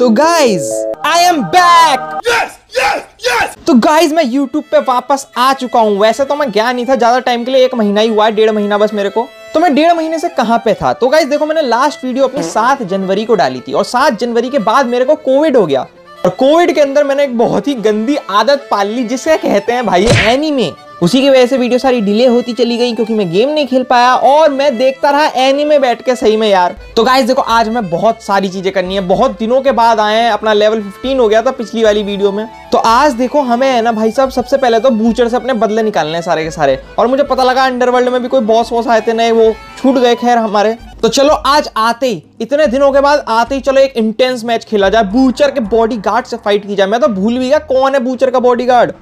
तो guys I am back तो guys मैं यूट्यूब पे वापस आ चुका हूँ वैसे तो मैं गया नहीं था ज्यादा टाइम के लिए एक महीना ही हुआ है डेढ़ महीना बस मेरे को तो मैं डेढ़ महीने से कहां पे था तो गाइज देखो मैंने लास्ट वीडियो अपनी सात जनवरी को डाली थी और सात जनवरी के बाद मेरे को कोविड हो गया और कोविड के अंदर मैंने एक बहुत ही गंदी आदत पाल ली जिसे कहते हैं भाई एनीमे उसी की वजह से वीडियो सारी डिले होती चली गई क्योंकि मैं गेम नहीं खेल पाया और मैं देखता रहा एनीमे बैठ के सही में यार तो गाइस देखो आज मैं बहुत सारी चीजें करनी है बहुत दिनों के बाद आए हैं अपना लेवल 15 हो गया था पिछली वाली वीडियो में तो आज देखो हमें है ना भाई साहब सबसे पहले तो बूचर से अपने बदले निकालने हैं सारे के सारे और मुझे पता लगा अंडरवर्ल्ड में भी कोई बॉस वॉस आए थे नए वो छूट गए खैर हमारे तो चलो आज आते ही इतने दिनों के बाद आते ही चलो एक इंटेंस मैच खेला जाए बूचर के बॉडी गार्ड से फाइट की जाए मैं तो भूल भी गया कौन है बूचर का बॉडी गार्ड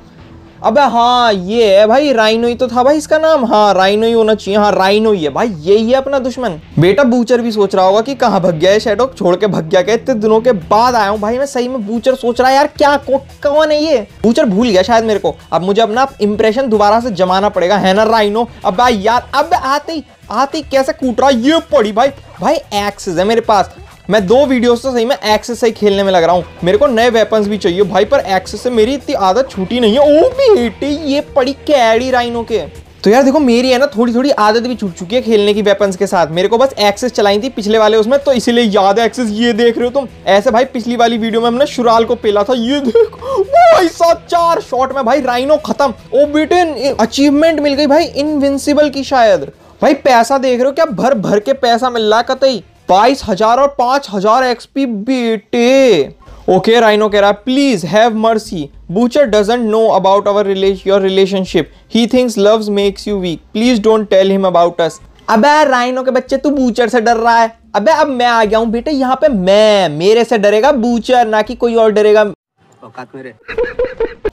अबे हाँ ये है भाई राइनो ही तो था भाई इसका नाम हाँ राइनो ही होना चाहिए हाँ राइनो ही है भाई यही है अपना दुश्मन बेटा बूचर भी सोच रहा होगा कि कहाँ भग गया है शेडो छोड़ के भग गया क्या इतने दिनों के बाद आया हूँ भाई मैं सही में बूचर सोच रहा है यार क्या कौन है ये बूचर भूल गया शायद मेरे को अब मुझे अपना इंप्रेशन दोबारा से जमाना पड़ेगा है ना राइनो अब यार अब आते ही आते ही कैसे कूट रहा है ये पड़ी भाई भाई एक्सेस है मेरे पास मैं दो वीडियोस तो सही में एक्स से ही खेलने में लग रहा हूँ मेरे को नए वेपन्स भी चाहिए भाई पर एक्स से मेरी इतनी आदत छूटी नहीं है ओ बेटी ये पड़ी कैडी राइनो के तो यार देखो मेरी है ना थोड़ी थोड़ी आदत भी छूट चुकी है खेलने की वेपन्स के साथ मेरे को बस एक्सेस चलाई थी पिछले वाले उसमें तो इसीलिए याद है एक्सेस ये देख रहे हो तुम ऐसे भाई पिछली वाली वीडियो में हमने शुराल को पेला था ये देखो भाई साहब चार शॉट में भाई राइनो खत्म ओ बेटे अचीवमेंट मिल गई भाई इनविंसिबल की शायद भाई पैसा देख रहे हो क्या भर भर के पैसा मिल रहा है कतई बाईस हजार और पांच हजार एक्सपी बेटे ओके राइनो कह रहा है please have mercy butcher doesn't know about our your relationship he thinks loves makes you weak please don't tell him about us अबे राइनो के बच्चे तू बूचर से डर रहा है अबे अब मैं आ गया हूँ बेटे यहाँ पे मैं मेरे से डरेगा बूचर ना कि कोई और डरेगा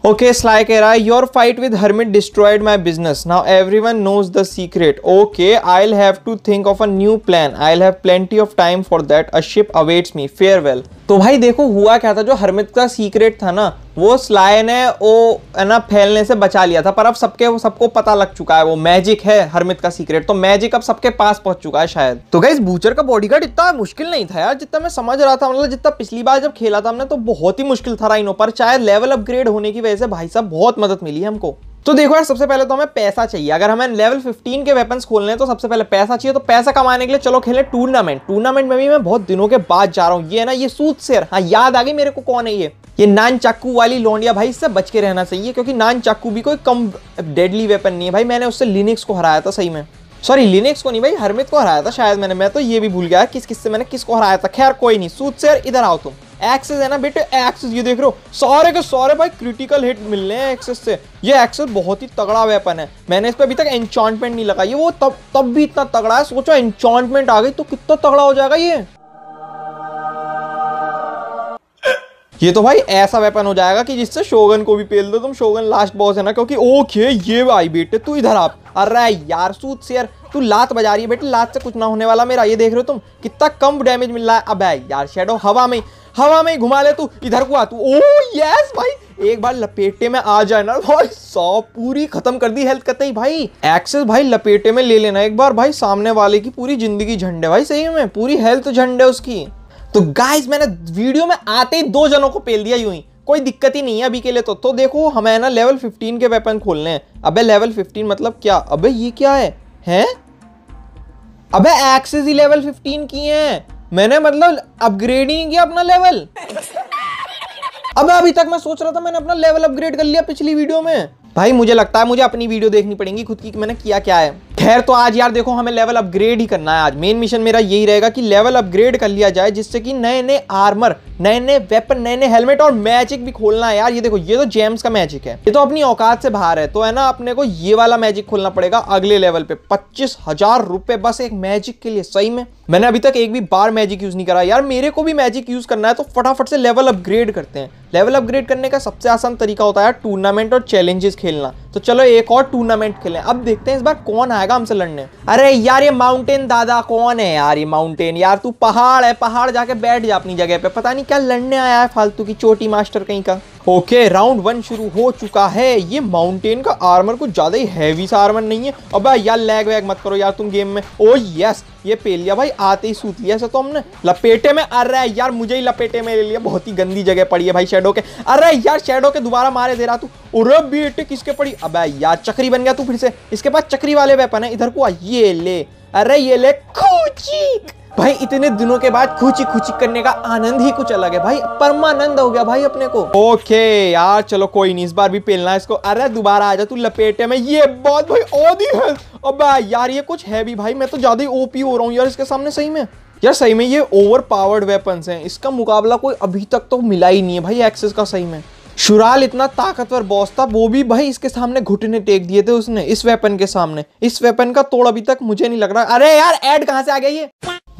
ओके स्लाय कह रहा है your fight with Hermit destroyed my business now everyone knows the secret okay I have to think of a new plan I have plenty of time for that a ship awaits me farewell तो भाई देखो हुआ क्या था जो हरमित का secret था ना वो स्लाय ने वो है ना फैलने से बचा लिया था पर अब सबके सबको पता लग चुका है वो मैजिक है हरमित का सीक्रेट तो मैजिक अब सबके पास पहुंच चुका है शायद तो गई बूचर का बॉडीगार्ड इतना मुश्किल नहीं था यार जितना मैं समझ रहा था मतलब जितना पिछली बार जब खेला था हमने तो बहुत ही मुश्किल था राइनो पर शायद लेवल अपग्रेड होने की वजह से भाई साहब बहुत मदद मिली हमको तो देखो यार सबसे पहले तो हमें पैसा चाहिए अगर हमें लेवल 15 के वेपन्स खोलने हैं तो सबसे पहले पैसा चाहिए तो पैसा कमाने के लिए चलो खेलें टूर्नामेंट टूर्नामेंट में भी मैं बहुत दिनों के बाद जा रहा हूँ ये है ना ये सूद से हाँ याद आ गई मेरे को कौन है ये ये नान चाकू वाली लौंडिया भाई इससे बच के रहना चाहिए क्योंकि नान चाकू भी कोई कम डेडली वेपन नहीं है भाई मैंने उससे लिनिक्स को हराया था सही में सॉरी लिनिक्स को नहीं भाई हरमित को हराया था शायद मैंने मैं तो ये भी भूल गया किस किस से मैंने किसको हराया था खैर कोई नहीं सूद शेर इधर आओ तुम एक्सेस है ना बेटे एक्सेस ये देख रहे हो सारे के सारे भाई क्रिटिकल हिट मिल रहे हैं एक्सेस से ये एक्सेस बहुत ही तगड़ा वेपन है मैंने इस पर अभी तक एन्चॉन्टमेंट नहीं लगाई वो तब तब भी इतना तगड़ा है सोचो एन्चॉन्टमेंट आ गई तो कितना तगड़ा हो जाएगा ये ये तो भाई ऐसा वेपन हो जाएगा कि जिससे शोगन को भी पेल दो तुम शोगन लास्ट बॉस है ना क्योंकि ओके ये भाई बेटे तू इधर आप अरे यार सूत से यार तू लात बजा रही है बेटे लात से कुछ ना होने वाला मेरा ये देख रहे हो तुम कितना कम डैमेज मिल रहा है अब यार शेडो हवा में हवा में घुमा ले तू इधर को आ तू ओ oh यस भाई एक बार लपेटे में आ जाए ना भाई सौ पूरी खत्म कर दी हेल्थ कतई भाई एक्सेस भाई लपेटे में ले लेना एक बार भाई सामने वाले की पूरी जिंदगी झंडे भाई सही में पूरी हेल्थ झंडे उसकी तो गाइज मैंने वीडियो में आते ही दो जनों को पेल दिया यूं ही कोई दिक्कत ही नहीं है अभी के लिए तो तो देखो हमें ना लेवल 15 के वेपन खोलने हैं अबे लेवल 15 मतलब क्या अबे ये क्या है हैं अबे एक्सेस ही लेवल 15 की हैं मैंने मतलब अपग्रेड ही किया अपना लेवल अब अभी तक मैं सोच रहा था मैंने अपना लेवल अपग्रेड कर लिया पिछली वीडियो में भाई मुझे लगता है मुझे अपनी वीडियो देखनी पड़ेगी खुद की कि मैंने किया क्या है खैर तो आज यार देखो हमें लेवल अपग्रेड ही करना है आज मेन मिशन मेरा यही रहेगा कि लेवल अपग्रेड कर लिया जाए जिससे कि नए नए आर्मर नए नए वेपन नए नए हेलमेट और मैजिक भी खोलना है यार ये देखो ये तो जेम्स का मैजिक है ये तो अपनी औकात से बाहर है तो है ना अपने को ये वाला मैजिक खोलना पड़ेगा अगले लेवल पे पच्चीस हजार रुपए बस एक मैजिक के लिए सही में मैंने अभी तक एक भी बार मैजिक यूज नहीं करा यार मेरे को भी मैजिक यूज करना है तो फटाफट से लेवल अपग्रेड करते हैं लेवल अपग्रेड करने का सबसे आसान तरीका होता है टूर्नामेंट और चैलेंजेस खेलना तो चलो एक और टूर्नामेंट खेलें अब देखते हैं इस बार कौन आएगा हमसे लड़ने अरे यार ये माउंटेन दादा कौन है यार ये माउंटेन यार तू पहाड़ है पहाड़ जाके बैठ जा अपनी जगह पे पता नहीं क्या लड़ने आया है फालतू की चोटी मास्टर कहीं का ओके राउंड वन शुरू हो चुका है ये माउंटेन का आर्मर कुछ ज़्यादा ही हैवी सा आर्मर नहीं है अब यार लैग वैग मत करो यार तुम गेम में ओ oh यस ये पे लिया भाई आते ही सूत लिया तो हमने लपेटे में अरे यार मुझे ही लपेटे में ले लिया बहुत ही गंदी जगह पड़ी है भाई शेडो के अरे यार शेडो के दोबारा मारे दे रहा तू उरे बेटे किसके पड़ी अब यार चक्री बन गया तू फिर से इसके पास चक्री वाले वेपन है इधर को ये ले अरे ये ले खोचीक भाई इतने दिनों के बाद खुची खुची करने का आनंद ही कुछ अलग है भाई परमानंद हो गया भाई अपने को ओके यार चलो कोई नहीं इस बार भी पेलना इसको अरे दोबारा आ जा तू लपेटे में ये बहुत भाई ओदी है अब यार ये कुछ है भी भाई मैं तो ज्यादा ही ओपी हो रहा हूँ यार इसके सामने सही में यार सही में ये ओवर पावर्ड वेपन है इसका मुकाबला कोई अभी तक तो मिला ही नहीं है भाई एक्सेस का सही में शुराल इतना ताकतवर बॉस था वो भी भाई इसके सामने घुटने टेक दिए थे उसने इस वेपन के सामने इस वेपन का तोड़ अभी तक मुझे नहीं लग रहा अरे यार एड कहा से आ गया ये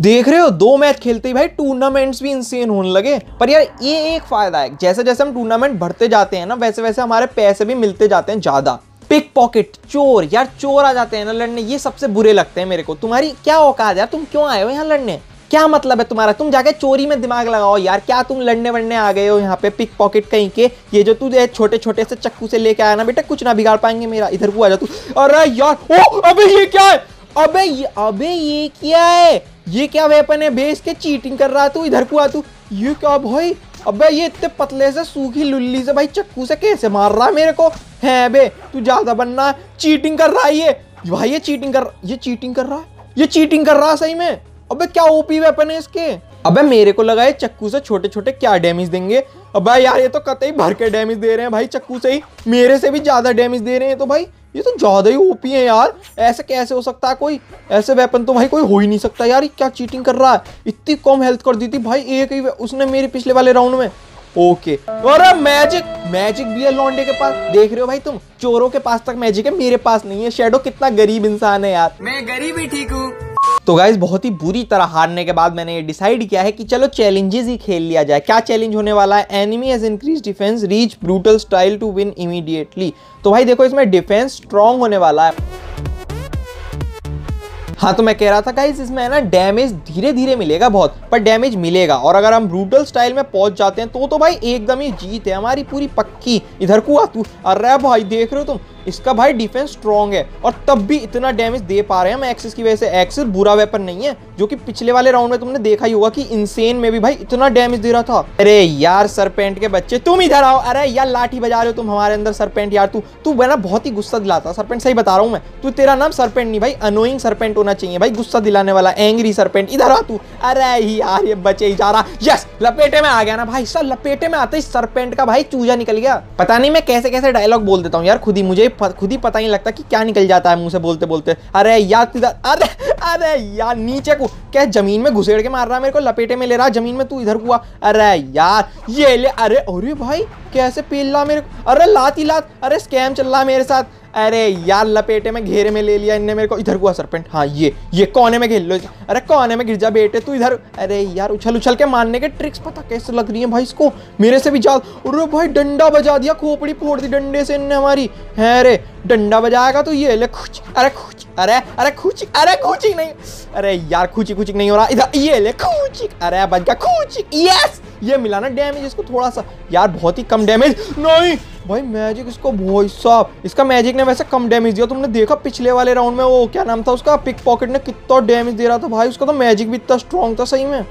देख रहे हो दो मैच खेलते ही भाई टूर्नामेंट्स भी इंसेन होने लगे पर यार ये एक फायदा है जैसे जैसे हम टूर्नामेंट भरते जाते हैं ना वैसे वैसे हमारे पैसे भी मिलते जाते हैं ज़्यादा पिक पॉकेट चोर यार चोर आ जाते हैं ना लड़ने ये सबसे बुरे लगते हैं मेरे को तुम्हारी क्या औकात यार तुम क्यों आए हो यहाँ लड़ने क्या मतलब है तुम्हारा तुम जाके चोरी में दिमाग लगाओ यार क्या तुम लड़ने वड़ने आ गए हो यहाँ पे पिक पॉकेट कहीं के ये जो तू छोटे छोटे से चक्कू से लेके आया ना बेटा कुछ ना बिगाड़ पाएंगे मेरा इधर को आ जा तू अरे यार ओ अबे ये क्या है अबे ये अबे ये क्या है ये क्या वेपन है बे के चीटिंग कर रहा तू इधर को आ तू ये क्या भाई अबे ये इतने पतले से सूखी लुल्ली से भाई चक्कू से कैसे मार रहा है मेरे को है बे तू ज्यादा बनना चीटिंग कर रहा है ये भाई ये चीटिंग कर ये चीटिंग कर रहा है ये चीटिंग कर रहा है सही में अबे क्या ओपी वेपन है इसके अबे मेरे को लगा है चक्कू से छोटे छोटे क्या डैमेज देंगे अबे यार ये तो कतई भर के डैमेज दे रहे हैं भाई चक्कू से ही मेरे से भी ज्यादा डैमेज दे रहे हैं तो भाई ये तो ज़्यादा ही ओपी है यार ऐसे कैसे हो सकता है कोई ऐसे वेपन तो भाई कोई हो ही नहीं सकता यार क्या चीटिंग कर रहा है इतनी कम हेल्थ कर दी थी भाई एक ही उसने मेरे पिछले वाले राउंड में ओके और मैजिक मैजिक भी है लॉन्डे के पास देख रहे हो भाई तुम चोरों के पास तक मैजिक है मेरे पास नहीं है शेडो कितना गरीब इंसान है यार मैं गरीब ही ठीक हूँ तो गाइज बहुत ही बुरी तरह हारने के बाद मैंने ये डिसाइड किया है कि चलो चैलेंजेस ही खेल लिया जाए क्या चैलेंज होने वाला है enemy age increase defence reach brutal style to win immediately तो भाई देखो इसमें डिफेंस स्ट्रांग होने वाला है हाँ तो मैं कह रहा था गाइज इसमें है ना डैमेज धीरे धीरे मिलेगा बहुत पर डैमेज मिलेगा और अगर हम ब्रूटल स्टाइल में पहुंच जाते हैं तो तो भाई एकदम ही जीत है हमारी पूरी पक्की इधर कुआ तू अरे भाई देख रहे हो तुम इसका भाई डिफेंस स्ट्रॉन्ग है और तब भी इतना डैमेज दे पा रहे हैं हम एक्सिस की वजह से एक्सिस बुरा वेपन नहीं है जो कि पिछले वाले राउंड में तुमने देखा ही होगा कि इंसेन में भी भाई इतना डैमेज दे रहा था अरे यार सरपेंट के बच्चे तुम इधर आओ अरे यार लाठी बजा रहे हो तुम हमारे अंदर सरपेंट यार तू तू बना बहुत ही गुस्सा दिलाता सरपेंट सही बता रहा हूँ मैं तू तेरा नाम सरपेंट नहीं भाई अनोइंग सरपेंट होना चाहिए भाई गुस्सा दिलाने वाला एंग्री सरपेंट इधर आ तू अरे यार ये बचे ही जा रहा यस लपेटे में आ गया ना भाई सर लपेटे में आते ही सरपेंट का भाई चूजा निकल गया पता नहीं मैं कैसे कैसे डायलॉग बोल देता हूँ यार खुद ही मुझे खुद ही पता ही लगता कि क्या निकल जाता है मुंह से बोलते बोलते अरे यार अरे अरे यार नीचे को क्या जमीन में घुसेड़ के मार रहा है मेरे को लपेटे में ले रहा है जमीन में तू इधर हुआ अरे यार ये ले अरे अरे भाई कैसे पेल रहा मेरे को अरे लात ही लात अरे स्कैम चल रहा है मेरे साथ अरे यार लपेटे में घेरे में ले लिया इनने मेरे को इधर हुआ सरपेंट हाँ ये ये कोने में घेर लो अरे कोने में गिर जा बेटे तू इधर अरे यार उछल उछल के मारने के ट्रिक्स पता कैसे लग रही है भाई इसको मेरे से भी जाल अरे भाई डंडा बजा दिया खोपड़ी फोड़ दी डंडे से इनने हमारी है अरे डंडा बजाएगा तो ये ले खुच अरे खुच अरे अरे खुची अरे खुची नहीं अरे यार खुची खुची नहीं हो रहा इधर ये ले खुचिक अरे बज गया खुची यस ये मिला ना डैमेज इसको थोड़ा सा यार बहुत ही कम डैमेज नहीं भाई मैजिक इसको भाई साहब इसका मैजिक ने वैसे कम डैमेज दिया तुमने देखा पिछले वाले राउंड में वो क्या नाम था उसका पिक पॉकेट ने कितना डैमेज दे रहा था भाई उसका तो मैजिक भी इतना स्ट्रॉन्ग था सही में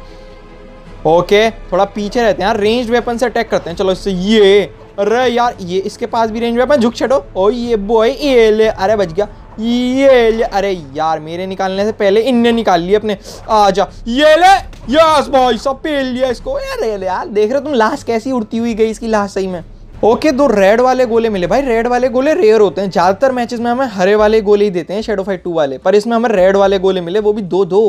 ओके थोड़ा पीछे रहते हैं यार रेंज वेपन से अटैक करते हैं चलो इससे ये अरे यार ये इसके पास भी रेंज वेपन झुक छटो ओ ये बॉय ये ले अरे बच गया ये ले अरे यार मेरे निकालने से पहले इनने निकाल लिए अपने आ जा ये ले यस भाई सब पेल लिया इसको अरे यार देख रहे हो तुम लाश कैसी उड़ती हुई गई इसकी लाश सही में ओके दो रेड वाले गोले मिले भाई रेड वाले गोले रेयर होते हैं ज़्यादातर मैचेस में हमें हरे वाले गोले ही देते हैं शेडो फाइट टू वाले पर इसमें हमें रेड वाले गोले मिले वो भी दो दो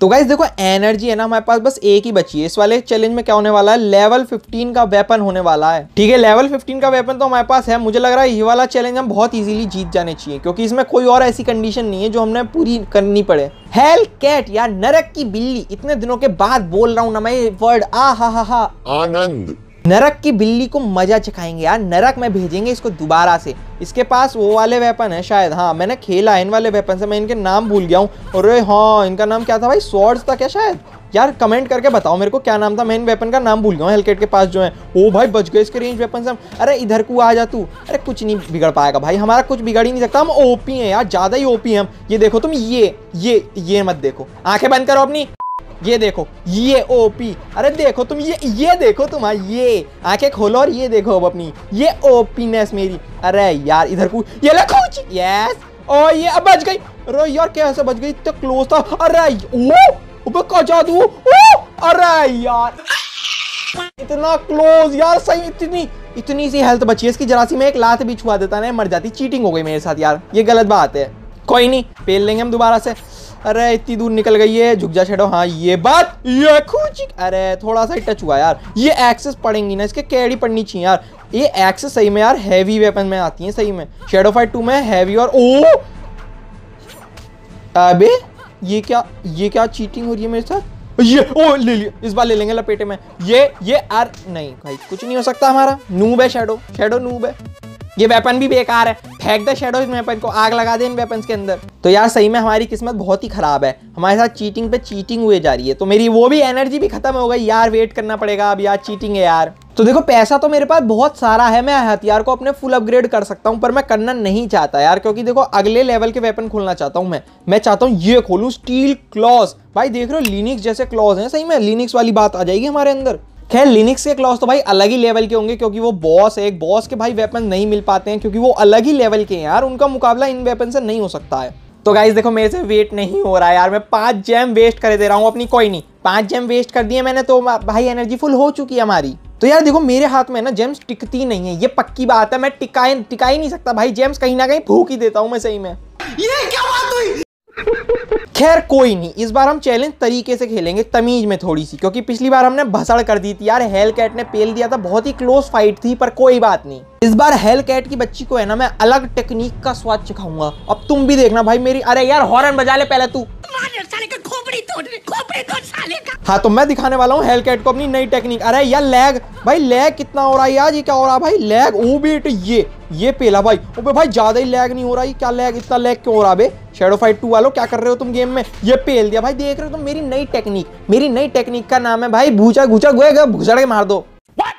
तो गाइज देखो एनर्जी है ना हमारे पास बस एक ही बची है इस वाले चैलेंज में क्या होने वाला है लेवल 15 का वेपन होने वाला है ठीक है लेवल 15 का वेपन तो हमारे पास है मुझे लग रहा है ये वाला चैलेंज हम बहुत इजीली जीत जाने चाहिए क्योंकि इसमें कोई और ऐसी कंडीशन नहीं है जो हमने पूरी करनी पड़े हेल कैट या नरक की बिल्ली इतने दिनों के बाद बोल रहा हूँ ना मैं वर्ड आ हा हा हा आनंद नरक की बिल्ली को मजा चखाएंगे यार नरक में भेजेंगे इसको दोबारा से इसके पास वो वाले वेपन है शायद हाँ मैंने खेला इन वाले वेपन से मैं इनके नाम भूल गया हूँ और हाँ इनका नाम क्या था भाई स्वॉर्ड्स था क्या शायद यार कमेंट करके बताओ मेरे को क्या नाम था मैं इन वेपन का नाम भूल गया हूँ हेलकेट के पास जो है ओ भाई बच गए इसके रेंज वेपन से अरे इधर को आ जा तू अरे कुछ नहीं बिगड़ पाएगा भाई हमारा कुछ बिगड़ ही नहीं सकता हम ओपी हैं यार ज़्यादा ही ओपी हैं हम ये देखो तुम ये ये ये मत देखो आंखें बंद करो अपनी ये देखो ये ओपी अरे देखो तुम ये ये देखो तुम हाँ ये आंखें खोलो और ये देखो अब अपनी ये ओपीनेस मेरी अरे यार इधर कू ये लखो यस ओ ये अब बच गई अरे यार कैसे बच गई इतना क्लोज था अरे ओ ऊपर का जादू ओ अरे यार इतना क्लोज यार सही इतनी इतनी सी हेल्थ बची है इसकी जरासी में एक लात भी छुआ देता ना मर जाती चीटिंग हो गई मेरे साथ यार ये गलत बात है कोई नहीं पेल लेंगे हम दोबारा से अरे इतनी दूर निकल गई है झुकझा छेड़ो हाँ ये बात ये अरे थोड़ा सा टच हुआ यार ये एक्सेस पड़ेंगी ना इसके कैडी पड़नी चाहिए यार ये एक्सेस सही में यार हैवी वेपन में आती है सही में शेडो फाइट टू में हैवी और ओ अबे ये क्या ये क्या चीटिंग हो रही है मेरे साथ ये ओ ले लिया इस बार ले लेंगे लपेटे में ये ये आर नहीं भाई कुछ नहीं हो सकता हमारा नूब है शेडो शेडो नूब है ये वेपन भी बेकार है फेंक द शेडो इस वेपन को आग लगा दे इन वेपन के अंदर तो यार सही में हमारी किस्मत बहुत ही खराब है हमारे साथ चीटिंग पे चीटिंग हुए जा रही है तो मेरी वो भी एनर्जी भी खत्म हो गई यार वेट करना पड़ेगा अब यार चीटिंग है यार तो देखो पैसा तो मेरे पास बहुत सारा है मैं हथियार को अपने फुल अपग्रेड कर सकता हूँ पर मैं करना नहीं चाहता यार क्योंकि देखो अगले लेवल के वेपन खोलना चाहता हूँ मैं मैं चाहता हूँ ये खोलूँ स्टील क्लॉज भाई देख रहे हो लिनिक्स जैसे क्लॉज हैं सही में लिनिक्स वाली बात आ जाएगी हमारे अंदर खैर लिनिक्स के क्लॉस तो भाई अलग ही लेवल के होंगे क्योंकि वो बॉस है एक बॉस के भाई वेपन नहीं मिल पाते हैं क्योंकि वो अलग ही लेवल के हैं यार उनका मुकाबला इन वेपन से नहीं हो सकता है तो गाइज देखो मेरे से वेट नहीं हो रहा है यार मैं पांच जैम वेस्ट कर दे रहा हूँ अपनी कोई नहीं पांच जैम वेस्ट कर दिए मैंने तो भाई एनर्जी फुल हो चुकी है हमारी तो यार देखो मेरे हाथ में ना जेम्स टिकती नहीं है ये पक्की बात है मैं टिकाए टिकाई नहीं सकता भाई जेम्स कहीं ना कहीं फूक ही देता हूँ मैं सही में ये क्या बात हुई खैर कोई नहीं इस बार हम चैलेंज तरीके से खेलेंगे तमीज में थोड़ी सी क्योंकि पिछली बार हमने भसड़ कर दी थी यार हेल कैट ने पेल दिया था बहुत ही क्लोज फाइट थी पर कोई बात नहीं इस बार हेल कैट की बच्ची को है ना मैं अलग टेक्निक का स्वाद चिखाऊंगा अब तुम भी देखना भाई मेरी अरे यार हॉर्न बजा ले पहले तू तो- तो हाँ तो मैं दिखाने वाला हूँ हेलकेट को अपनी नई टेक्निक अरे यार लैग भाई लैग कितना हो रहा है यार ये क्या हो रहा है भाई लैग ओ बेट ये ये पेला भाई ओबे भाई ज्यादा ही लैग नहीं हो रहा है क्या लैग इतना लैग क्यों हो रहा है शेडो फाइट टू वालों क्या कर रहे हो तुम गेम में ये पेल दिया भाई देख रहे हो तुम मेरी नई टेक्निक मेरी नई टेक्निक का नाम है भाई भूचा घूचा गुए भूचा के मार दो What?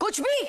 कुछ भी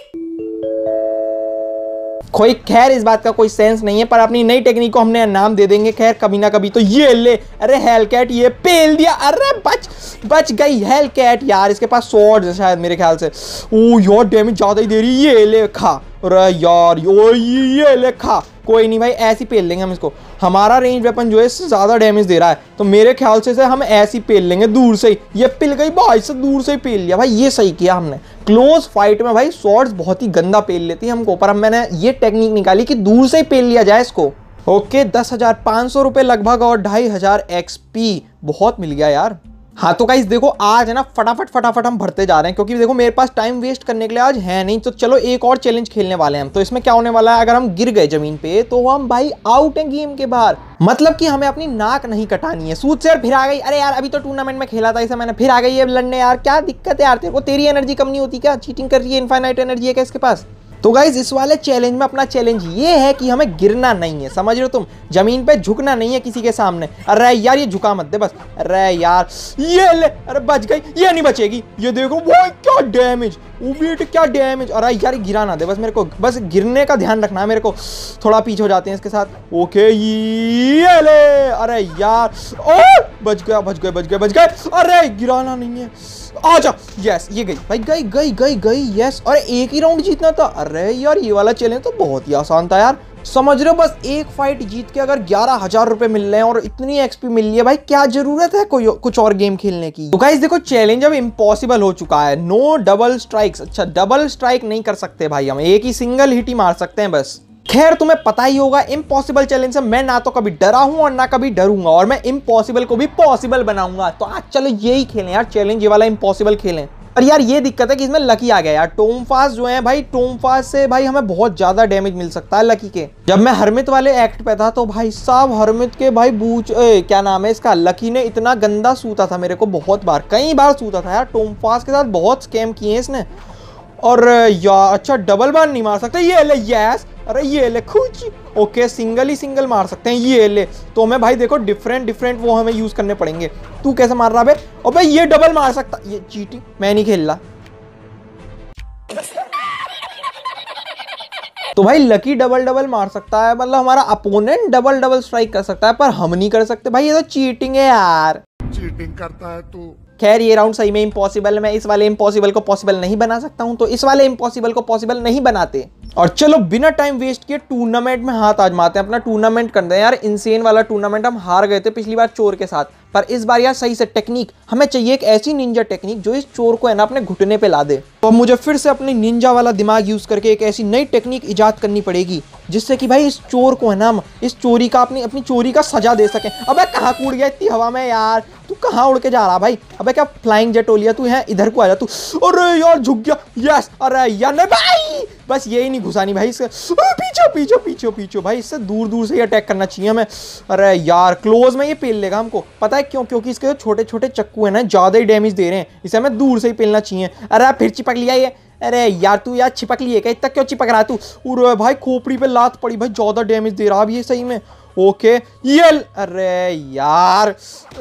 कोई खैर इस बात का कोई सेंस नहीं है पर अपनी नई टेक्निक को हमने नाम दे देंगे खैर कभी ना कभी तो ये ले अरे हेल कैट ये पेल दिया अरे बच बच गई हेल कैट यार इसके पास शॉर्ट है शायद मेरे ख्याल से ओ यार डैमेज ज़्यादा ही दे रही ये ले खा अरे यार यो ये ले खा कोई नहीं भाई ऐसी पेल लेंगे हम इसको हमारा रेंज वेपन जो है इससे ज़्यादा डैमेज दे रहा है तो मेरे ख्याल से हम ऐसी पेल लेंगे दूर से ही ये पिल गई भाई से दूर से ही पेल लिया भाई ये सही किया हमने क्लोज फाइट में भाई शॉर्ट्स बहुत ही गंदा पेल लेती है हमको पर हम मैंने ये टेक्निक निकाली कि दूर से ही पेल लिया जाए इसको ओके दस हज़ार पांच सौ रुपए लगभग और ढाई हज़ार एक्सपी बहुत मिल गया यार हाँ तो गाइज देखो आज है ना फटाफट फटाफट हम भरते जा रहे हैं क्योंकि देखो मेरे पास टाइम वेस्ट करने के लिए आज है नहीं तो चलो एक और चैलेंज खेलने वाले हैं हम तो इसमें क्या होने वाला है अगर हम गिर गए जमीन पे तो हम भाई आउट हैं गेम के बाहर मतलब कि हमें अपनी नाक नहीं कटानी है सूद से यार फिर आ गई अरे यार अभी तो टूर्नामेंट में खेला था इसे मैंने फिर आ गई है लड़ने यार क्या दिक्कत है यार तेरे को तेरी एनर्जी कम नहीं होती क्या चीटिंग कर रही है इन्फाइनाइट एनर्जी है क्या इसके पास तो गाइज इस वाले चैलेंज में अपना चैलेंज ये है कि हमें गिरना नहीं है समझ रहे हो तुम जमीन पे झुकना नहीं है किसी के सामने अरे यार ये झुका मत दे बस अरे यार ये ले अरे बच गई ये नहीं बचेगी ये देखो वो क्या डैमेज उबीट क्या डैमेज अरे यार गिरा ना दे बस मेरे को बस गिरने का ध्यान रखना है मेरे को थोड़ा पीछे हो जाते हैं इसके साथ ओके ये ले अरे यार ओ बच गया बच गए बच गए बच गए अरे गिराना नहीं है आजा यस ये गई भाई गई गई गई गई यस और एक ही राउंड जीतना था अरे यार ये वाला चैलेंज तो बहुत ही आसान था यार समझ रहे हो बस एक फाइट जीत के अगर ग्यारह हजार रुपए मिल रहे हैं और इतनी एक्सपी मिल रही है भाई क्या जरूरत है कोई कुछ और गेम खेलने की तो गाइस देखो चैलेंज अब इम्पॉसिबल हो चुका है नो डबल स्ट्राइक्स अच्छा डबल स्ट्राइक नहीं कर सकते भाई हम एक ही सिंगल हिट ही मार सकते हैं बस खैर तुम्हें पता ही होगा इम्पॉसिबल चैलेंज से मैं ना तो कभी डरा हूं और ना कभी डरूंगा और मैं इम्पॉसिबल को भी पॉसिबल बनाऊंगा तो आज चलो यही खेलें यार चैलेंज ये वाला इम्पॉसिबल खेलें पर यार ये दिक्कत है कि इसमें लकी आ गया यार टोमफास जो है भाई टोमफास से भाई हमें बहुत ज्यादा डैमेज मिल सकता है लकी के जब मैं हरमित वाले एक्ट पे था तो भाई साहब हरमित के भाई बूच ए, क्या नाम है इसका लकी ने इतना गंदा सूता था मेरे को बहुत बार कई बार सूता था यार टोमफास के साथ बहुत स्कैम किए इसने और यार अच्छा डबल बार नहीं मार सकते ये ले यस अरे ये ले खूची ओके सिंगल ही सिंगल मार सकते हैं ये ले तो हमें भाई देखो डिफरेंट डिफरेंट वो हमें यूज़ करने पड़ेंगे तू कैसे मार रहा है और भाई ये डबल मार सकता ये चीटिंग मैं नहीं खेल रहा तो भाई लकी डबल डबल मार सकता है मतलब हमारा अपोनेंट डबल डबल स्ट्राइक कर सकता है पर हम नहीं कर सकते भाई ये तो चीटिंग है यार चीटिंग करता है तू तो। खैर ये राउंड सही में इम्पॉसिबल मैं इस वाले इम्पॉसिबल को पॉसिबल नहीं बना सकता हूँ तो इस वाले इम्पॉसिबल को पॉसिबल नहीं बनाते और चलो बिना टाइम वेस्ट किए टूर्नामेंट में हाथ आजमाते हैं अपना टूर्नामेंट करते हैं यार इंसेन वाला टूर्नामेंट हम हार गए थे पिछली बार चोर के साथ पर इस बार यार सही से टेक्निक हमें चाहिए एक ऐसी निंजा टेक्निक जो इस चोर को है ना अपने घुटने पे ला दे तो मुझे फिर से अपनी निंजा वाला दिमाग यूज करके एक ऐसी नई टेक्निक ईजाद करनी पड़ेगी जिससे कि भाई इस चोर को है ना हम इस चोरी का अपनी अपनी चोरी का सजा दे सके अब कहाँ कूड़ गया इतनी हवा में यार तू कहाँ उड़ के जा रहा भाई अबे क्या फ्लाइंग जेट हो लिया तू यहाँ इधर को आ जा तू अरे यार झुक गया यस अरे यार नहीं भाई बस ही नहीं घुसानी भाई इससे पीछे पीछे पीछे पीछे भाई इससे दूर दूर से ही अटैक करना चाहिए हमें अरे यार क्लोज में ये पेल लेगा हमको पता है क्यों क्योंकि इसके जो छोटे छोटे चक्कू है ना ज़्यादा ही डैमेज दे रहे हैं इसे हमें दूर से ही पेलना चाहिए अरे फिर चिपक लिया ये अरे यार तू यार छिपक लिए क्या इतना क्यों चिपक रहा तू उ भाई खोपड़ी पे लात पड़ी भाई ज़्यादा डैमेज दे रहा अब ये सही में ओके यल अरे यार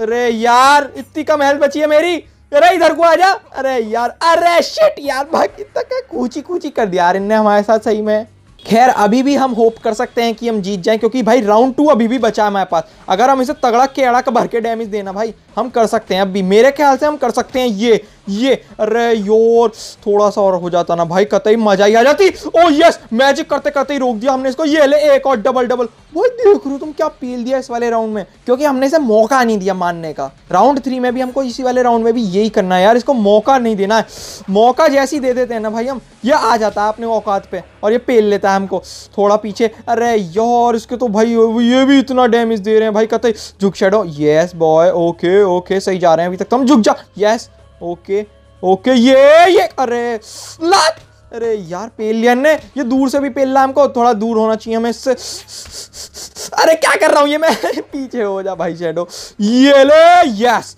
अरे यार इतनी कम हेल्थ बची है मेरी अरे इधर को आजा अरे यार अरे शिट यार भाई तक कूची कूची कर दिया यार इनने हमारे साथ सही में खैर अभी भी हम होप कर सकते हैं कि हम जीत जाएं क्योंकि भाई राउंड टू अभी भी बचा है हमारे पास अगर हम इसे तगड़ा केड़ा का भर के डैमेज देना भाई हम कर सकते हैं अभी मेरे ख्याल से हम कर सकते हैं ये ये अरे योर थोड़ा सा और हो जाता ना भाई कतई मजा ही आ जाती ओ oh, यस मैजिक करते करते ही रोक दिया हमने इसको ये ले एक और डबल डबल भाई देख रू तुम क्या पील दिया इस वाले राउंड में क्योंकि हमने इसे मौका नहीं दिया मानने का राउंड थ्री में भी हमको इसी वाले राउंड में भी यही करना है यार इसको मौका नहीं देना है मौका जैसी दे देते हैं ना भाई हम ये आ जाता है अपने औकात पे और ये पेल लेता है हमको थोड़ा पीछे अरे यार इसके तो भाई ये भी इतना डैमेज दे रहे हैं भाई कतई झुक छेडो यस बॉय ओके ओके सही जा रहे हैं अभी तक तुम तो झुक जा यस ओके ओके ये ये अरे लाट अरे यार पेलियन ने ये दूर से भी पेलना हमको थोड़ा दूर होना चाहिए हमें इससे अरे क्या कर रहा हूँ ये मैं पीछे हो जा भाई शेडो ये ले यस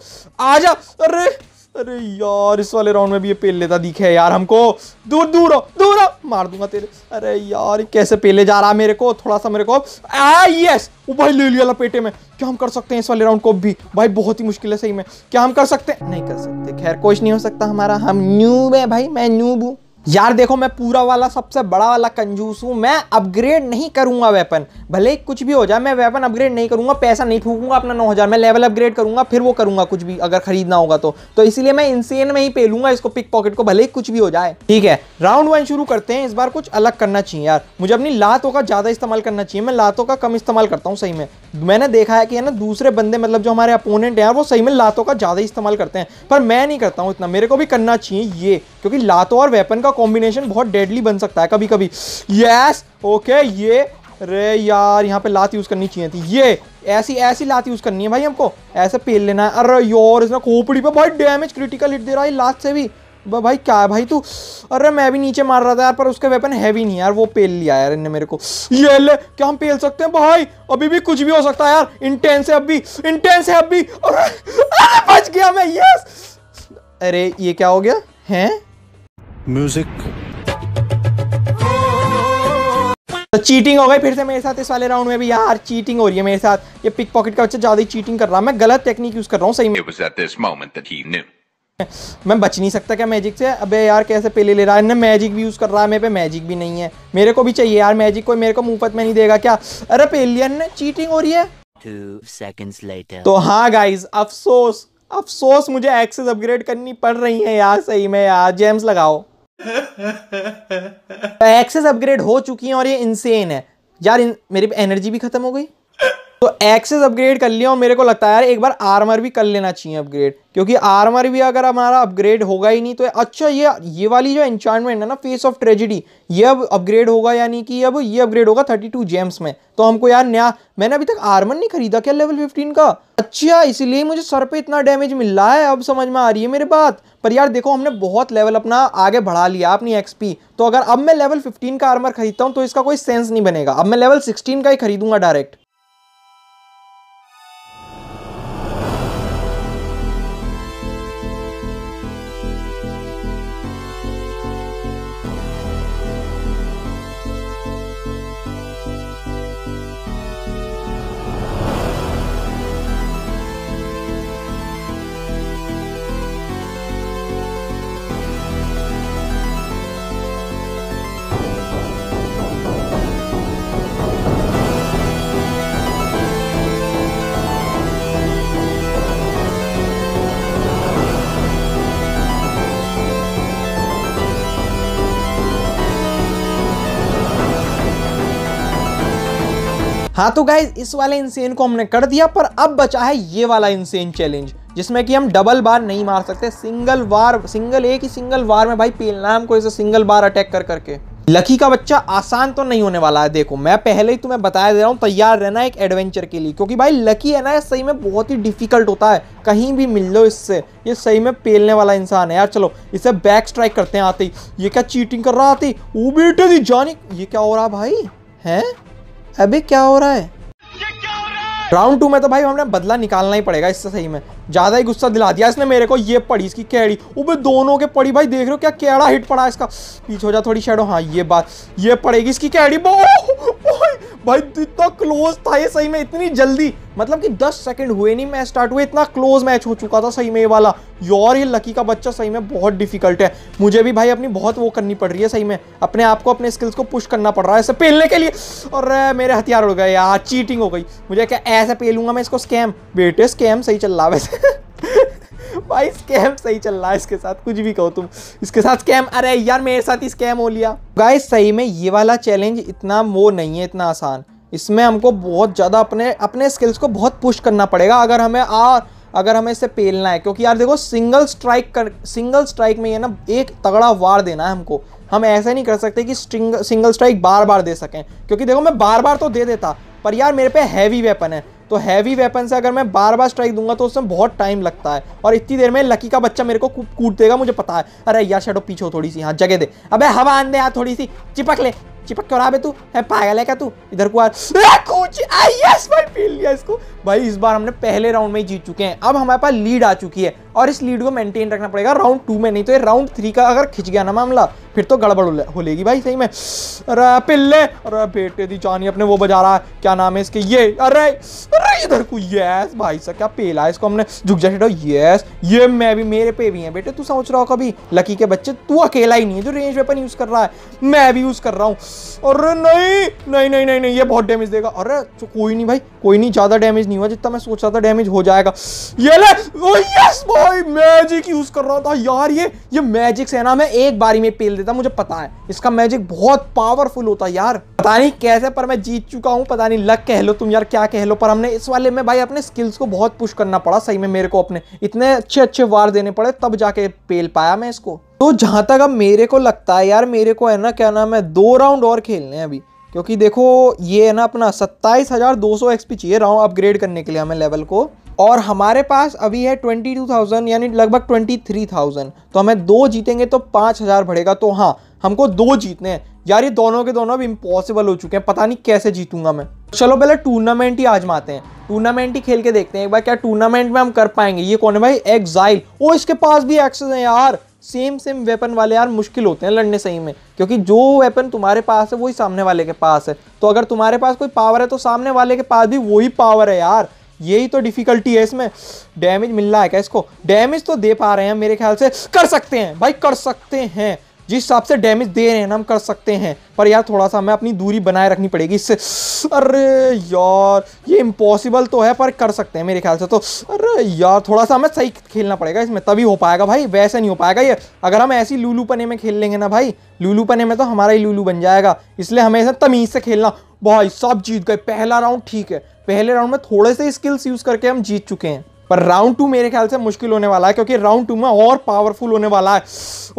आजा अरे अरे यार इस वाले राउंड में भी ये पेल लेता दिखे यार हमको दूर दूर हो दूर हो मार दूंगा तेरे अरे यार कैसे पेले जा रहा मेरे को थोड़ा सा मेरे को आ यस वो भाई ले लिया लपेटे में क्या हम कर सकते हैं इस वाले राउंड को भी भाई बहुत ही मुश्किल है सही में क्या हम कर सकते हैं नहीं कर सकते खैर कोश नहीं हो सकता हमारा हम न्यूब है भाई मैं न्यू हूँ यार देखो मैं पूरा वाला सबसे बड़ा वाला कंजूस हूँ मैं अपग्रेड नहीं करूंगा वेपन भले ही कुछ भी हो जाए मैं वेपन अपग्रेड नहीं करूंगा पैसा नहीं ठूकूंगा अपना नौ हज़ार मैं लेवल अपग्रेड करूंगा फिर वो करूंगा कुछ भी अगर खरीदना होगा तो तो इसलिए मैं इंसेन में ही पेलूंगा इसको पिक पॉकेट को भले कुछ भी हो जाए ठीक है राउंड वन शुरू करते हैं इस बार कुछ अलग करना चाहिए यार मुझे अपनी लातों का ज़्यादा इस्तेमाल करना चाहिए मैं लातों का कम इस्तेमाल करता हूँ सही में मैंने देखा है कि ना दूसरे बंदे मतलब जो हमारे अपोनेंट हैं यार वो सही में लातों का ज़्यादा इस्तेमाल करते हैं पर मैं नहीं करता हूँ इतना मेरे को भी करना चाहिए ये क्योंकि लातों और वेपन का का कॉम्बिनेशन बहुत डेडली बन सकता है कभी कभी यस ओके ये रे यार यहाँ पे लात यूज़ करनी चाहिए थी ये ऐसी ऐसी लात यूज़ करनी है भाई हमको ऐसे पेल लेना है अरे योर इसने खोपड़ी पे बहुत डैमेज क्रिटिकल हिट दे रहा है लात से भी भाई क्या है भाई तू अरे मैं भी नीचे मार रहा था यार पर उसके वेपन हैवी नहीं यार वो पेल लिया यार इनने मेरे को ये ले क्या हम पेल सकते हैं भाई अभी भी कुछ भी हो सकता है यार इंटेंस है अब भी इंटेंस है अब भी अरे, अरे बच गया मैं यस अरे ये क्या हो गया हैं म्यूजिक तो चीटिंग हो गई फिर से मेरे साथ इस वाले राउंड में भी यार चीटिंग हो रही है मेरे साथ ये पिक पॉकेट का बच्चा ज्यादा ही चीटिंग कर रहा मैं गलत टेक्निक यूज कर रहा हूँ सही में मैं बच नहीं सकता क्या मैजिक से अबे यार कैसे पहले ले रहा है ना मैजिक भी यूज़ कर रहा है मेरे पे मैजिक भी नहीं है मेरे को भी चाहिए यार मैजिक कोई मेरे को मुफ्त में नहीं देगा क्या अरे पेलियन ने चीटिंग हो रही है तो हाँ गाइज अफसोस अफसोस मुझे एक्सेस अपग्रेड करनी पड़ रही है यार सही में यार जेम्स लगाओ एक्सेस अपग्रेड हो चुकी है और ये इनसेन है यार इन, मेरी एनर्जी भी खत्म हो गई तो एक्सेस अपग्रेड कर लिया और मेरे को लगता है यार एक बार आर्मर भी कर लेना चाहिए अपग्रेड क्योंकि आर्मर भी अगर हमारा अपग्रेड होगा ही नहीं तो अच्छा ये ये वाली जो एंचार्टमेंट है ना फेस ऑफ ट्रेजिडी ये अब अपग्रेड होगा यानी कि अब ये अपग्रेड होगा 32 जेम्स में तो हमको यार नया मैंने अभी तक आर्मर नहीं खरीदा क्या लेवल 15 का अच्छा इसीलिए मुझे सर पे इतना डैमेज मिल रहा है अब समझ में आ रही है मेरे बात पर यार देखो हमने बहुत लेवल अपना आगे बढ़ा लिया अपनी एक्सपी तो अगर अब मैं लेवल फिफ्टीन का आर्मर खरीदता हूँ तो इसका कोई सेंस नहीं बनेगा अब मैं लेवल सिक्सटीन का ही खरीदूंगा डायरेक्ट हाँ तो गाइज इस वाले इंसेन को हमने कर दिया पर अब बचा है ये वाला इंसेन चैलेंज जिसमें कि हम डबल बार नहीं मार सकते सिंगल बार सिंगल एक ही सिंगल बार में भाई पेलनाम को इसे सिंगल बार अटैक कर करके लकी का बच्चा आसान तो नहीं होने वाला है देखो मैं पहले ही तुम्हें बताया दे रहा हूँ तैयार रहना एक एडवेंचर के लिए क्योंकि भाई लकी है ना ये सही में बहुत ही डिफिकल्ट होता है कहीं भी मिल लो इससे ये सही में पेलने वाला इंसान है यार चलो इसे बैक स्ट्राइक करते हैं आते ही ये क्या चीटिंग कर रहा आते वो बेटे जानी ये क्या हो रहा भाई है अबे क्या हो रहा है राउंड टू में तो भाई हमने बदला निकालना ही पड़ेगा इससे सही में ज़्यादा ही गुस्सा दिला दिया इसने मेरे को ये पड़ी इसकी कैड़ी उबे दोनों के पड़ी भाई देख रहे हो क्या कैड़ा हिट पड़ा इसका पीछे हो जा थोड़ी शेडो हाँ ये बात ये पड़ेगी इसकी कैड़ी भाई इतना क्लोज था ये सही में इतनी जल्दी मतलब कि 10 सेकंड हुए नहीं मैच स्टार्ट हुए इतना क्लोज मैच हो चुका था सही में ये वाला योर ये लकी का बच्चा सही में बहुत डिफिकल्ट है मुझे भी भाई अपनी बहुत वो करनी पड़ रही है सही में अपने आप को अपने स्किल्स को पुश करना पड़ रहा है ऐसे पेलने के लिए और मेरे हथियार उड़ गए यार चीटिंग हो गई मुझे क्या ऐसे पेलूंगा मैं इसको स्कैम बेटे स्कैम सही चल रहा वैसे भाई स्कैम सही चल रहा है इसके साथ कुछ भी कहो तुम इसके साथ स्कैम अरे यार मेरे साथ ही स्कैम हो लिया गाइस सही में ये वाला चैलेंज इतना वो नहीं है इतना आसान इसमें हमको बहुत ज़्यादा अपने अपने स्किल्स को बहुत पुश करना पड़ेगा अगर हमें आ अगर हमें इसे पेलना है क्योंकि यार देखो सिंगल स्ट्राइक कर सिंगल स्ट्राइक में ये ना एक तगड़ा वार देना है हमको हम ऐसा नहीं कर सकते कि सिंगल स्ट्राइक बार बार दे सकें क्योंकि देखो मैं बार बार तो दे देता पर यार मेरे पे हैवी वेपन है तो हैवी वेपन से अगर मैं बार बार स्ट्राइक दूंगा तो उसमें बहुत टाइम लगता है और इतनी देर में लकी का बच्चा मेरे को कूट देगा मुझे पता है अरे यार शेडो पीछे हो थोड़ी सी हाँ जगह दे अबे हवा आन दे यहाँ थोड़ी सी चिपक ले चिपक क्यों रहा तू है पागल है क्या तू इधर को इसको भाई इस बार हमने पहले राउंड में जीत चुके हैं अब हमारे पास लीड आ चुकी है और इस लीड को मेंटेन रखना पड़ेगा राउंड टू में नहीं तो ये राउंड थ्री का अगर खिंच गया ना मामला फिर तो गड़बड़ हो लेगी भाई सही में अरे पिल्ले अरे बेटे दी चानी अपने वो बजा रहा है क्या नाम है इसके ये अरे अरे इधर को यस भाई सा क्या पेला है इसको हमने झुक जा छो यस ये मैं भी मेरे पे भी है बेटे तू सोच रहा हो कभी लकी के बच्चे तू अकेला ही नहीं है जो रेंज वेपन यूज कर रहा है मैं भी यूज कर रहा हूँ अरे नहीं नहीं नहीं नहीं ये बहुत डैमेज देगा अरे तो कोई नहीं भाई कोई नहीं ज्यादा डैमेज नहीं हुआ जितना मैं सोच रहा था डैमेज हो जाएगा ये ले यस oh, बॉय भाई मैजिक यूज कर रहा था यार ये ये मैजिक से ना मैं एक बारी में पेल देता मुझे पता है इसका मैजिक बहुत पावरफुल होता है यार पता नहीं कैसे पर मैं जीत चुका हूँ पता नहीं लक कह लो तुम यार क्या कह लो पर हमने इस वाले में भाई अपने स्किल्स को बहुत पुश करना पड़ा सही में मेरे को अपने इतने अच्छे अच्छे वार देने पड़े तब जाके पेल पाया मैं इसको तो जहां तक अब मेरे को लगता है यार मेरे को है ना क्या नाम है दो राउंड और खेलने हैं अभी क्योंकि देखो ये है ना अपना सत्ताईस हज़ार दो सौ एक्सपी चाहिए राउंड अपग्रेड करने के लिए हमें लेवल को और हमारे पास अभी है ट्वेंटी टू थाउजेंड यानी लगभग ट्वेंटी थ्री थाउजेंड तो हमें दो जीतेंगे तो पाँच हज़ार बढ़ेगा तो हाँ हमको दो जीतने हैं यार ये दोनों के दोनों अब इम्पॉसिबल हो चुके हैं पता नहीं कैसे जीतूंगा मैं चलो पहले टूर्नामेंट ही आजमाते हैं टूर्नामेंट ही खेल के देखते हैं एक बार क्या टूर्नामेंट में हम कर पाएंगे ये कौन है भाई एक्साइल ओ इसके पास भी एक्सेस है यार सेम सेम वेपन वाले यार मुश्किल होते हैं लड़ने सही में क्योंकि जो वेपन तुम्हारे पास है वही सामने वाले के पास है तो अगर तुम्हारे पास कोई पावर है तो सामने वाले के पास भी वही पावर है यार यही तो डिफिकल्टी है इसमें डैमेज मिल रहा है क्या इसको डैमेज तो दे पा रहे हैं मेरे ख्याल से कर सकते हैं भाई कर सकते हैं जिस हिसाब से डैमेज दे रहे हैं ना हम कर सकते हैं पर यार थोड़ा सा हमें अपनी दूरी बनाए रखनी पड़ेगी इससे अरे यार ये इम्पॉसिबल तो है पर कर सकते हैं मेरे ख्याल से तो अरे यार थोड़ा सा हमें सही खेलना पड़ेगा इसमें तभी हो पाएगा भाई वैसे नहीं हो पाएगा ये अगर हम ऐसी लूलू पने में खेल लेंगे ना भाई लूलू पने में तो हमारा ही लूलू बन जाएगा इसलिए हमें तमीज़ से खेलना भाई सब जीत गए पहला राउंड ठीक है पहले राउंड में थोड़े से स्किल्स यूज करके हम जीत चुके हैं पर राउंड टू मेरे ख्याल से मुश्किल होने वाला है क्योंकि राउंड टू में और पावरफुल होने वाला है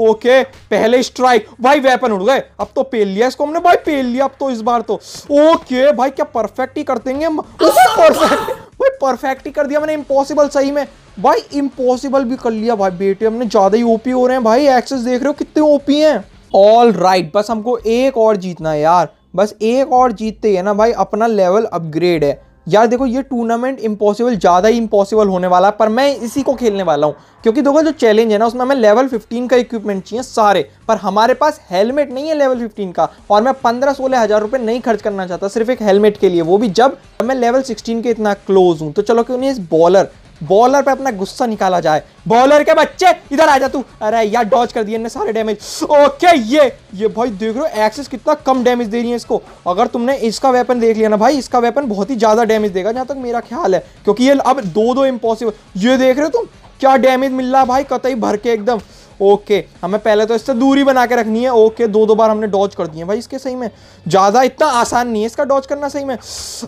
ओके पहले स्ट्राइक भाई वेपन उड़ गए अब तो पेल लिया इसको हमने भाई पेल लिया अब तो इस बार तो ओके भाई क्या परफेक्ट ही कर देंगे परफेक्ट भाई परफेक्ट ही कर दिया मैंने इम्पॉसिबल सही में भाई इम्पॉसिबल भी कर लिया भाई बेटे हमने ज़्यादा ही ओपी हो रहे हैं भाई एक्सेस देख रहे हो कितने ओपी हैं ऑल राइट right, बस हमको एक और जीतना है यार बस एक और जीतते ही ना भाई अपना लेवल अपग्रेड है यार देखो ये टूर्नामेंट इम्पॉसिबल ज़्यादा ही इम्पॉसिबल होने वाला है पर मैं इसी को खेलने वाला हूँ क्योंकि देखो जो चैलेंज है ना उसमें हमें लेवल 15 का इक्विपमेंट चाहिए सारे पर हमारे पास हेलमेट नहीं है लेवल 15 का और मैं पंद्रह सोलह हज़ार रुपये नहीं खर्च करना चाहता सिर्फ एक हेलमेट के लिए वो भी जब मैं लेवल सिक्सटीन के इतना क्लोज हूँ तो चलो क्यों नहीं इस बॉलर बॉलर पे अपना गुस्सा निकाला जाए बॉलर के बच्चे इधर आ जा तू अरे यार डॉच कर दिया सारे डैमेज ओके ये ये भाई देख रहे हो एक्सेस कितना कम डैमेज दे रही है इसको अगर तुमने इसका वेपन देख लिया ना भाई इसका वेपन बहुत ही ज़्यादा डैमेज देगा जहां तक मेरा ख्याल है क्योंकि ये अब दो दो इम्पॉसिबल ये देख रहे हो तुम क्या डैमेज मिल रहा है भाई कतई भर के एकदम ओके हमें पहले तो इससे दूरी बना के रखनी है ओके दो दो बार हमने डॉच कर दिए भाई इसके सही में ज़्यादा इतना आसान नहीं है इसका डॉच करना सही में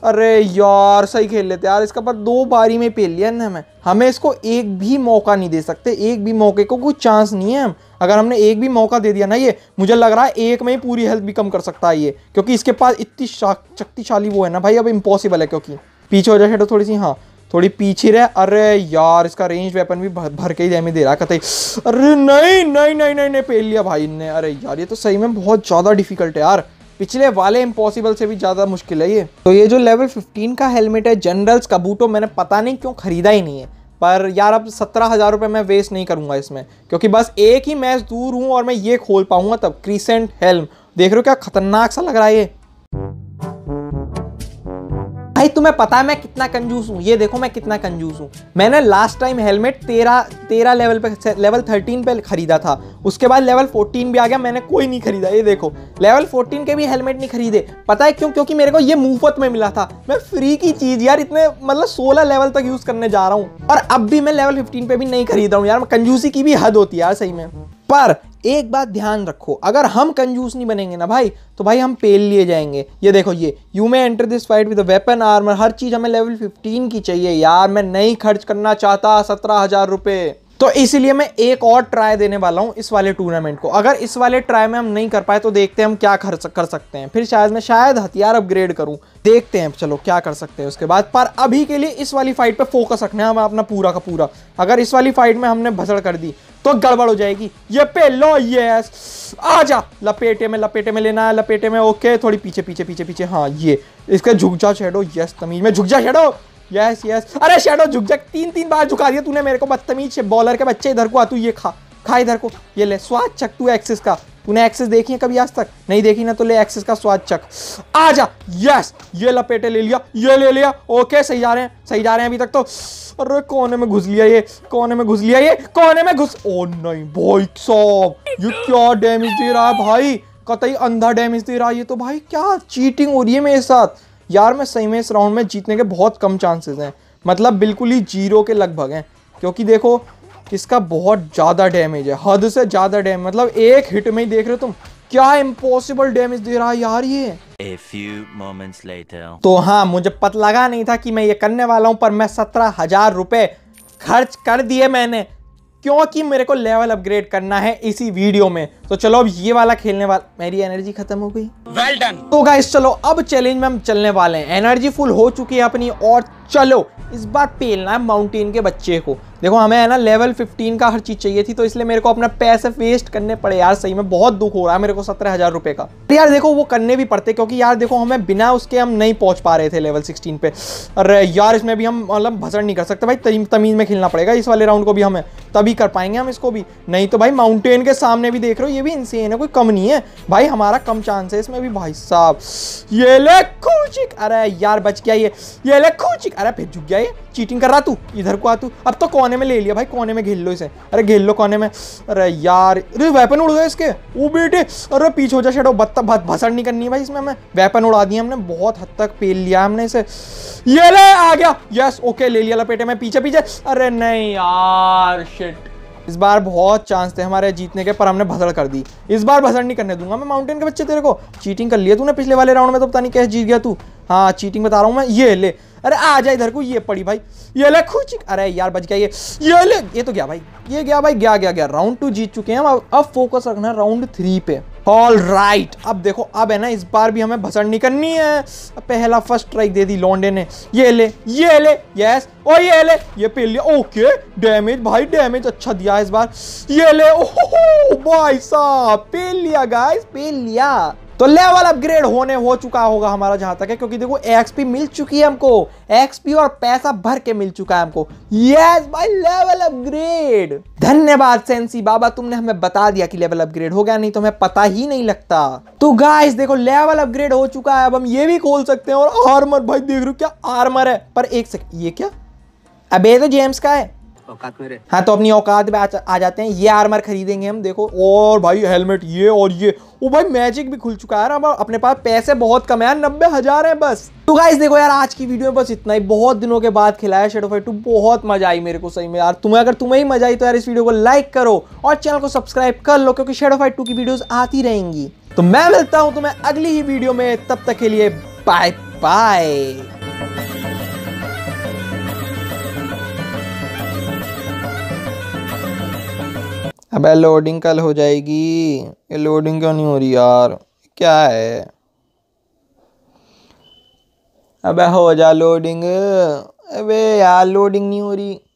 अरे यार सही खेल लेते यार इसका पर दो बारी में पेल लिया ना हमें हमें इसको एक भी मौका नहीं दे सकते एक भी मौके को कोई चांस नहीं है हम अगर हमने एक भी मौका दे दिया ना ये मुझे लग रहा है एक में ही पूरी हेल्थ भी कम कर सकता है ये क्योंकि इसके पास इतनी शक्तिशाली वो है ना भाई अब इम्पॉसिबल है क्योंकि पीछे हो जाए थोड़ी सी हाँ थोड़ी पीछे रहे अरे यार इसका रेंज वेपन भी भर के ही डैमेज दे रहा कतई अरे नहीं नहीं नहीं नहीं नहीं पेल लिया भाई ने अरे यार ये तो सही में बहुत ज़्यादा डिफिकल्ट है यार पिछले वाले इम्पॉसिबल से भी ज़्यादा मुश्किल है ये तो ये जो लेवल 15 का हेलमेट है जनरल्स कबूटो मैंने पता नहीं क्यों खरीदा ही नहीं है पर यार अब सत्रह हज़ार रुपये मैं वेस्ट नहीं करूंगा इसमें क्योंकि बस एक ही मैच दूर हूं और मैं ये खोल पाऊंगा तब क्रीसेंट हेल्म देख रहे हो क्या खतरनाक सा लग रहा है ये तुम्हें पता है मैं कितना कंजूस हूँ ये देखो मैं कितना कंजूस हूँ मैंने लास्ट टाइम हेलमेट तेरह तेरह लेवल पे लेवल थर्टीन पे खरीदा था उसके बाद लेवल फोर्टीन भी आ गया मैंने कोई नहीं खरीदा ये देखो लेवल फोर्टीन के भी हेलमेट नहीं खरीदे पता है क्यों क्योंकि मेरे को ये मुफ्त में मिला था मैं फ्री की चीज़ यार इतने मतलब सोलह लेवल तक यूज़ करने जा रहा हूँ और अब भी मैं लेवल फिफ्टीन पे भी नहीं खरीद रहा हूँ यार कंजूसी की भी हद होती है यार सही में पर एक बात ध्यान रखो अगर हम कंजूस नहीं बनेंगे ना भाई तो भाई हम पेल लिए जाएंगे ये देखो ये you may enter this fight with weapon armour हर चीज़ हमें लेवल 15 की चाहिए यार मैं नहीं खर्च करना चाहता सत्रह हज़ार रुपए तो इसीलिए मैं एक और ट्राई देने वाला हूँ इस वाले टूर्नामेंट को अगर इस वाले ट्राई में हम नहीं कर पाए तो देखते हैं हम क्या खर्च कर सकते हैं फिर शायद मैं शायद हथियार अपग्रेड करूँ देखते हैं चलो क्या कर सकते हैं उसके बाद पर अभी के लिए इस वाली फाइट पे फोकस रखना है हमें अपना पूरा का पूरा अगर इस वाली फाइट में हमने भसड़ कर दी तो गड़बड़ हो जाएगी ये पे लो यस जा लपेटे में लपेटे में लेना है लपेटे में ओके थोड़ी पीछे पीछे पीछे पीछे हाँ ये इसका झुक जा यस तमीज में झुक जा छेडो यस यस अरे शेडो झुक जा तीन तीन बार झुका दिया तूने मेरे को बदतमीज बॉलर के बच्चे इधर को आ तू ये खा खा इधर को ये ले स्वाद चक तू एक्सिस का तूने एक्सेस देखी है कभी आज तक नहीं देखी ना तो ले एक्सेस का स्वाद चक आ जा यस ये लपेटे ले लिया ये ले लिया ओके सही जा रहे हैं सही जा रहे हैं अभी तक तो अरे कोने में घुस लिया ये कोने में घुस लिया ये कोने में घुस ओ नहीं भाई साहब ये क्या डैमेज दे रहा है भाई कतई अंधा डैमेज दे रहा है ये तो भाई क्या चीटिंग हो रही है मेरे साथ यार मैं सही में इस राउंड में जीतने के बहुत कम चांसेस हैं मतलब बिल्कुल ही जीरो के लगभग हैं क्योंकि देखो इसका बहुत ज़्यादा डैमेज है हद से ज़्यादा डैमेज मतलब एक हिट में ही देख रहे हो तुम क्या इम्पॉसिबल डैमेज दे रहा है यार ये A few moments later. तो हाँ मुझे पता लगा नहीं था कि मैं ये करने वाला हूँ पर मैं सत्रह हजार रुपये खर्च कर दिए मैंने क्योंकि मेरे को लेवल अपग्रेड करना है इसी वीडियो में तो चलो अब ये वाला खेलने वाला मेरी एनर्जी खत्म हो गई वेल डन तो गाइस चलो अब चैलेंज में हम चलने वाले हैं एनर्जी फुल हो चुकी है अपनी और चलो इस बात पेलना है माउंटेन के बच्चे को देखो हमें है ना लेवल 15 का हर चीज़ चाहिए थी तो इसलिए मेरे को अपना पैसे वेस्ट करने पड़े यार सही में बहुत दुख हो रहा है मेरे को सत्रह हज़ार रुपये का यार देखो वो करने भी पड़ते क्योंकि यार देखो हमें बिना उसके हम नहीं पहुंच पा रहे थे लेवल 16 पे अरे यार इसमें भी हम मतलब भसड़ नहीं कर सकते भाई तमीज़ में खेलना पड़ेगा इस वाले राउंड को भी हमें तभी कर पाएंगे हम इसको भी नहीं तो भाई माउंटेन के सामने भी देख रहे हो ये भी इनसे है कोई कम नहीं है भाई हमारा कम चांस है इसमें भी भाई साहब ये ले खूचिक अरे यार बच गया ये ये ले खूचिक अरे फिर झुक गया ये चीटिंग कर रहा तू इधर को आ तू अब तो कोने में ले लिया भाई कोने में घेल लो इसे अरे घेल लो कोने में अरे यार अरे वेपन उड़ गए इसके वो बेटे अरे पीछे हो जा शेडो बत्ता भत, भसड़ नहीं करनी है भाई इसमें हमें वेपन उड़ा दिया हमने बहुत हद तक पेल लिया हमने इसे ये ले आ गया यस ओके ले लिया लपेटे में पीछे पीछे अरे नहीं यार शिट इस बार बहुत चांस थे हमारे जीतने के पर हमने भसड़ कर दी इस बार भसड़ नहीं करने दूंगा मैं माउंटेन के बच्चे तेरे को चीटिंग कर लिया तूने पिछले वाले राउंड में तो पता नहीं कैसे जीत गया तू हाँ चीटिंग बता रहा हूँ मैं ये ले अरे आ जाए इधर को ये पड़ी भाई ये ले खुची अरे यार बच गया ये ये ले ये तो गया भाई ये गया भाई गया गया गया राउंड टू जीत चुके हैं हम अब फोकस रखना है राउंड थ्री पे ऑल राइट right. अब देखो अब है ना इस बार भी हमें भसड़नी करनी है पहला फर्स्ट स्ट्राइक दे दी लॉन्डे ने ये ले ये ले यस ओ ये ले ये पे लिया ओके डैमेज भाई डैमेज अच्छा दिया इस बार ये ले ओ भाई साहब पे लिया गाइस पे लिया तो लेवल अपग्रेड होने हो चुका होगा हमारा जहां तक है क्योंकि देखो एक्सपी मिल चुकी है हमको एक्सपी और पैसा भर के मिल चुका है हमको यस भाई लेवल अपग्रेड धन्यवाद सेंसी बाबा तुमने हमें बता दिया कि लेवल अपग्रेड हो गया नहीं तो हमें पता ही नहीं लगता तो गाइस देखो लेवल अपग्रेड हो चुका है अब हम ये भी खोल सकते हैं और आर्मर भाई देख रहे क्या आर्मर है पर एक सेकेंड ये क्या अबे तो जेम्स का है हाँ तो अपनी औकात में आ जाते हैं ये आर्मर खरीदेंगे हम देखो और भाई हेलमेट ये और ये वो भाई मैजिक भी खुल चुका है ना अपने पास पैसे बहुत कम है नब्बे हजार है बस तो गाइस देखो यार आज की वीडियो में बस इतना ही बहुत दिनों के बाद खिलाया शेडो फाइट टू बहुत मजा आई मेरे को सही में यार तुम्हें अगर तुम्हें ही मजा आई तो यार इस वीडियो को लाइक करो और चैनल को सब्सक्राइब कर लो क्योंकि शेडो फाइट टू की वीडियो आती रहेंगी तो मैं मिलता हूँ तुम्हें अगली ही वीडियो में तब तक के लिए बाय बाय अब लोडिंग कल हो जाएगी ये लोडिंग क्यों नहीं हो रही यार क्या है अब हो जा लोडिंग अबे यार लोडिंग नहीं हो रही